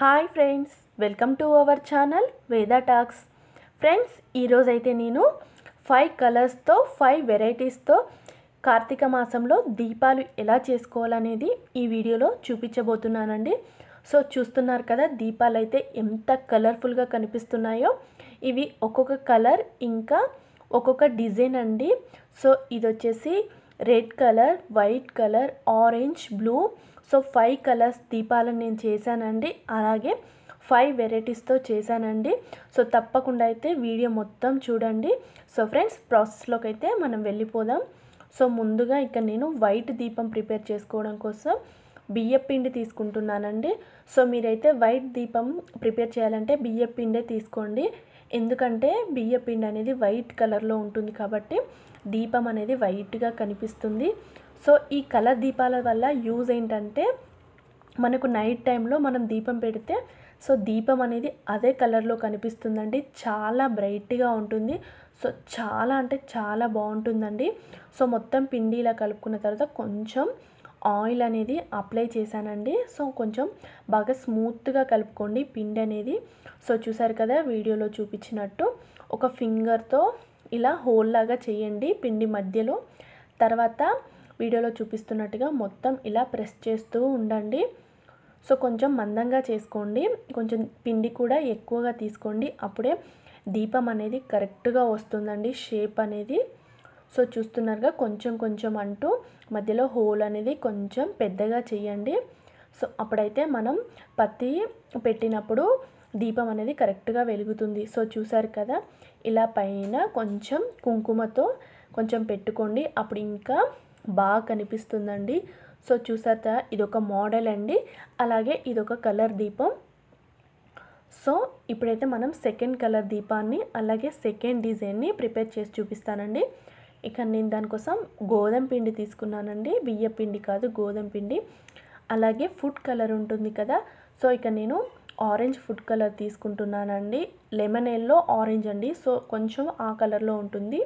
hi friends welcome to our channel Veda talks friends ఈరోజైతే నేను five కలర్స్తో ఫైవ్ వెరైటీస్తో కార్తీక మాసంలో దీపాలు ఎలా చేసుకోవాలనేది ఈ వీడియోలో చూపించబోతున్నానండి సో చూస్తున్నారు కదా దీపాలు అయితే ఎంత కలర్ఫుల్గా కనిపిస్తున్నాయో ఇవి ఒక్కొక్క కలర్ ఇంకా ఒక్కొక్క డిజైన్ అండి సో ఇది వచ్చేసి red colour white colour orange blue so five colours దీపాలను నేను చేశానండి అలాగే ఫైవ్ వెరైటీస్తో చేశానండి సో తప్పకుండా అయితే వీడియో మొత్తం చూడండి సో ఫ్రెండ్స్ ప్రాసెస్లోకి అయితే మనం వెళ్ళిపోదాం సో ముందుగా ఇక్కడ నేను వైట్ దీపం ప్రిపేర్ చేసుకోవడం కోసం బియ్యపిండి తీసుకుంటున్నానండి సో మీరైతే వైట్ దీపం ప్రిపేర్ చేయాలంటే బియ్యపిండే తీసుకోండి ఎందుకంటే బియ్యపిండి అనేది వైట్ కలర్లో ఉంటుంది కాబట్టి దీపం అనేది వైట్గా కనిపిస్తుంది సో ఈ కలర్ దీపాల వల్ల యూజ్ ఏంటంటే మనకు నైట్ టైంలో మనం దీపం పెడితే సో దీపం అనేది అదే కలర్లో కనిపిస్తుందండి చాలా బ్రైట్గా ఉంటుంది సో చాలా అంటే చాలా బాగుంటుందండి సో మొత్తం పిండి ఇలా కలుపుకున్న తర్వాత కొంచెం ఆయిల్ అనేది అప్లై చేశానండి సో కొంచెం బాగా స్మూత్గా కలుపుకోండి పిండి అనేది సో చూసారు కదా వీడియోలో చూపించినట్టు ఒక ఫింగర్తో ఇలా హోల్లాగా చేయండి పిండి మధ్యలో తర్వాత వీడియోలో చూపిస్తున్నట్టుగా మొత్తం ఇలా ప్రెస్ చేస్తూ ఉండండి సో కొంచెం మందంగా చేసుకోండి కొంచెం పిండి కూడా ఎక్కువగా తీసుకోండి అప్పుడే దీపం అనేది కరెక్ట్గా వస్తుందండి షేప్ అనేది సో చూస్తున్నారుగా కొంచెం కొంచెం అంటూ మధ్యలో హోల్ అనేది కొంచెం పెద్దగా చేయండి సో అప్పుడైతే మనం పత్తి పెట్టినప్పుడు దీపం అనేది కరెక్ట్గా వెలుగుతుంది సో చూసారు కదా ఇలా పైన కొంచెం కుంకుమతో కొంచెం పెట్టుకోండి అప్పుడు ఇంకా బాగా కనిపిస్తుందండి సో కదా ఇదొక మోడల్ అండి అలాగే ఇదొక కలర్ దీపం సో ఇప్పుడైతే మనం సెకండ్ కలర్ దీపాన్ని అలాగే సెకండ్ డిజైన్ని ప్రిపేర్ చేసి చూపిస్తానండి ఇక్కడ నేను దానికోసం గోధుమ పిండి తీసుకున్నానండి బియ్య పిండి కాదు గోధుమ పిండి అలాగే ఫుడ్ కలర్ ఉంటుంది కదా సో ఇక్కడ నేను ఆరెంజ్ ఫుడ్ కలర్ తీసుకుంటున్నానండి లెమన్ ఎల్లో ఆరెంజ్ అండి సో కొంచెం ఆ కలర్లో ఉంటుంది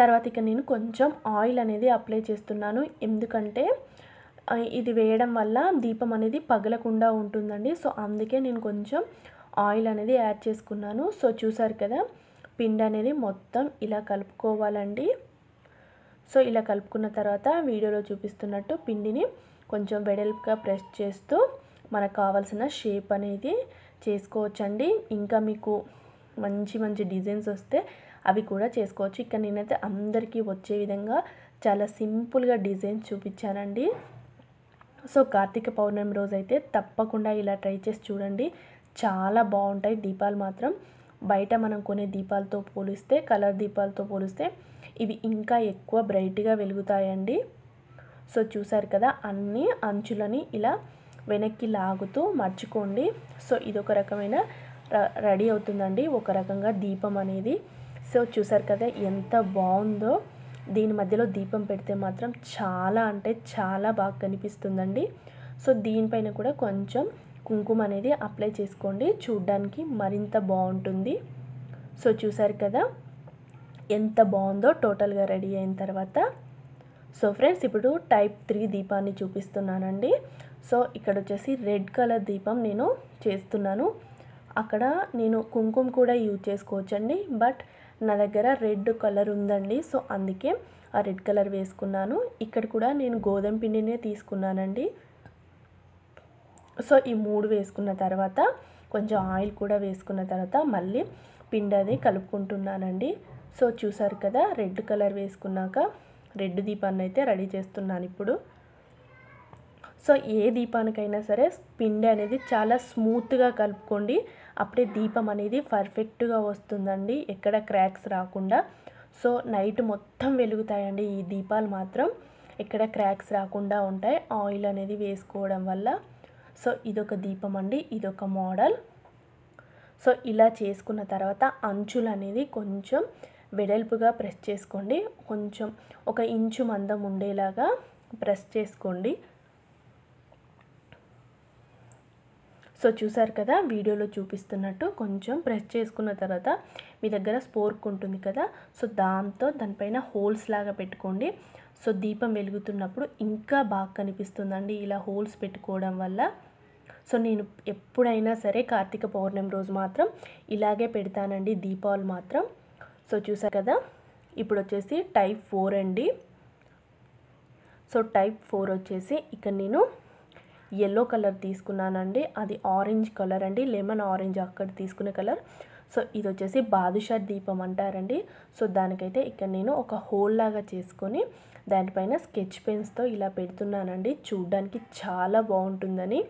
తర్వాత ఇక నేను కొంచెం ఆయిల్ అనేది అప్లై చేస్తున్నాను ఎందుకంటే ఇది వేయడం వల్ల దీపం అనేది పగలకుండా ఉంటుందండి సో అందుకే నేను కొంచెం ఆయిల్ అనేది యాడ్ చేసుకున్నాను సో చూసారు కదా పిండి అనేది మొత్తం ఇలా కలుపుకోవాలండి సో ఇలా కలుపుకున్న తర్వాత వీడియోలో చూపిస్తున్నట్టు పిండిని కొంచెం వెడల్పుగా ప్రెస్ చేస్తూ మనకు కావాల్సిన షేప్ అనేది చేసుకోవచ్చండి ఇంకా మీకు మంచి మంచి డిజైన్స్ వస్తే అవి కూడా చేసుకోవచ్చు ఇక్కడ నేనైతే అందరికీ వచ్చే విధంగా చాలా సింపుల్గా డిజైన్స్ చూపించానండి సో కార్తీక పౌర్ణమి రోజైతే తప్పకుండా ఇలా ట్రై చేసి చూడండి చాలా బాగుంటాయి దీపాలు మాత్రం బయట మనం కొనే దీపాలతో పోలిస్తే కలర్ దీపాలతో పోలిస్తే ఇవి ఇంకా ఎక్కువ బ్రైట్గా వెలుగుతాయండి సో చూసారు కదా అన్ని అంచులని ఇలా వెనక్కి లాగుతూ మర్చుకోండి సో ఇదొక రకమైన రెడీ అవుతుందండి ఒక రకంగా దీపం అనేది సో చూసారు కదా ఎంత బాగుందో దీని మధ్యలో దీపం పెడితే మాత్రం చాలా అంటే చాలా బాగా కనిపిస్తుందండి సో దీనిపైన కూడా కొంచెం కుంకుమ అనేది అప్లై చేసుకోండి చూడ్డానికి మరింత బాగుంటుంది సో చూసారు కదా ఎంత బాగుందో టోటల్గా రెడీ అయిన తర్వాత సో ఫ్రెండ్స్ ఇప్పుడు టైప్ త్రీ దీపాన్ని చూపిస్తున్నానండి సో ఇక్కడ వచ్చేసి రెడ్ కలర్ దీపం నేను చేస్తున్నాను అక్కడ నేను కుంకుమ కూడా యూజ్ చేసుకోవచ్చండి బట్ నా దగ్గర రెడ్ కలర్ ఉందండి సో అందుకే ఆ రెడ్ కలర్ వేసుకున్నాను ఇక్కడ కూడా నేను గోధుమ పిండినే తీసుకున్నానండి సో ఈ మూడు వేసుకున్న తర్వాత కొంచెం ఆయిల్ కూడా వేసుకున్న తర్వాత మళ్ళీ పిండి కలుపుకుంటున్నానండి సో చూసారు కదా రెడ్ కలర్ వేసుకున్నాక రెడ్ దీపాన్ని అయితే రెడీ చేస్తున్నాను ఇప్పుడు సో ఏ దీపానికైనా సరే పిండి అనేది చాలా స్మూత్గా కలుపుకోండి అప్పుడే దీపం అనేది పర్ఫెక్ట్గా వస్తుందండి ఎక్కడ క్రాక్స్ రాకుండా సో నైట్ మొత్తం వెలుగుతాయండి ఈ దీపాలు మాత్రం ఎక్కడ క్రాక్స్ రాకుండా ఉంటాయి ఆయిల్ అనేది వేసుకోవడం వల్ల సో ఇదొక దీపం అండి ఇదొక మోడల్ సో ఇలా చేసుకున్న తర్వాత అంచులు అనేది కొంచెం వెడల్పుగా ప్రెస్ చేసుకోండి కొంచెం ఒక ఇంచు మందం ఉండేలాగా ప్రెస్ చేసుకోండి సో చూసారు కదా వీడియోలో చూపిస్తున్నట్టు కొంచెం ప్రెస్ చేసుకున్న తర్వాత మీ దగ్గర స్పోర్క్ ఉంటుంది కదా సో దాంతో దానిపైన హోల్స్ లాగా పెట్టుకోండి సో దీపం వెలుగుతున్నప్పుడు ఇంకా బాగా కనిపిస్తుందండి ఇలా హోల్స్ పెట్టుకోవడం వల్ల సో నేను ఎప్పుడైనా సరే కార్తీక పౌర్ణమి రోజు మాత్రం ఇలాగే పెడతానండి దీపాలు మాత్రం సో చూసా కదా ఇప్పుడు వచ్చేసి టైప్ ఫోర్ అండి సో టైప్ ఫోర్ వచ్చేసి ఇక్కడ నేను ఎల్లో కలర్ తీసుకున్నానండి అది ఆరెంజ్ కలర్ అండి లెమన్ ఆరెంజ్ అక్కడ తీసుకునే కలర్ సో ఇది వచ్చేసి బాదుషా దీపం అంటారండి సో దానికైతే ఇక్కడ నేను ఒక హోల్ లాగా చేసుకొని దానిపైన స్కెచ్ పెన్స్తో ఇలా పెడుతున్నానండి చూడ్డానికి చాలా బాగుంటుందని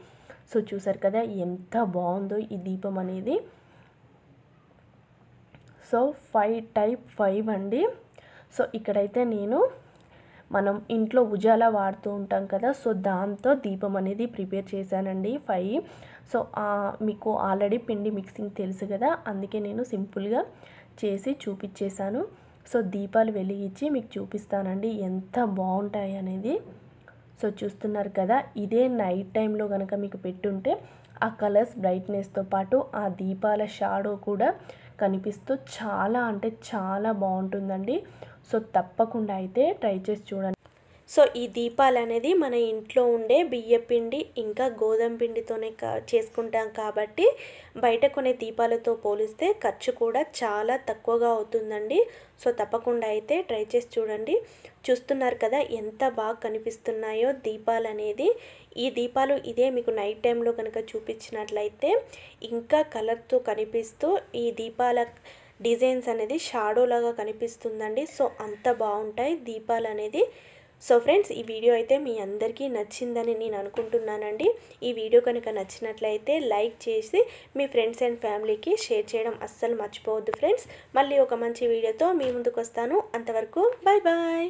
సో చూసారు కదా ఎంత బాగుందో ఈ దీపం అనేది సో ఫైవ్ టైప్ ఫైవ్ అండి సో ఇక్కడైతే నేను మనం ఇంట్లో ఉజాలా వాడుతూ ఉంటాం కదా సో దాంతో దీపం అనేది ప్రిపేర్ చేశానండి ఫైవ్ సో మీకు ఆల్రెడీ పిండి మిక్సింగ్ తెలుసు కదా అందుకే నేను సింపుల్గా చేసి చూపించేశాను సో దీపాలు వెలిగించి మీకు చూపిస్తానండి ఎంత బాగుంటాయి అనేది సో చూస్తున్నారు కదా ఇదే నైట్ టైంలో కనుక మీకు పెట్టుంటే ఆ కలర్స్ బ్రైట్నెస్తో పాటు ఆ దీపాల షాడో కూడా కనిపిస్తూ చాలా అంటే చాలా బాగుంటుందండి సో తప్పకుండా అయితే ట్రై చేసి చూడండి సో ఈ దీపాలు అనేది మన ఇంట్లో ఉండే బియ్యపిండి ఇంకా గోధుమ పిండితోనే చేసుకుంటాం కాబట్టి బయట కొనే దీపాలతో పోలిస్తే ఖర్చు కూడా చాలా తక్కువగా అవుతుందండి సో తప్పకుండా అయితే ట్రై చేసి చూడండి చూస్తున్నారు కదా ఎంత బాగా కనిపిస్తున్నాయో దీపాలు అనేది ఈ దీపాలు ఇదే మీకు నైట్ టైంలో కనుక చూపించినట్లయితే ఇంకా కలర్తో కనిపిస్తూ ఈ దీపాల డిజైన్స్ అనేది షాడో లాగా కనిపిస్తుందండి సో అంత బాగుంటాయి దీపాలు అనేది సో ఫ్రెండ్స్ ఈ వీడియో అయితే మీ అందరికీ నచ్చిందని నేను అనుకుంటున్నానండి ఈ వీడియో కనుక నచ్చినట్లయితే లైక్ చేసి మీ ఫ్రెండ్స్ అండ్ ఫ్యామిలీకి షేర్ చేయడం అస్సలు మర్చిపోవద్దు ఫ్రెండ్స్ మళ్ళీ ఒక మంచి వీడియోతో మీ ముందుకు వస్తాను అంతవరకు బాయ్ బాయ్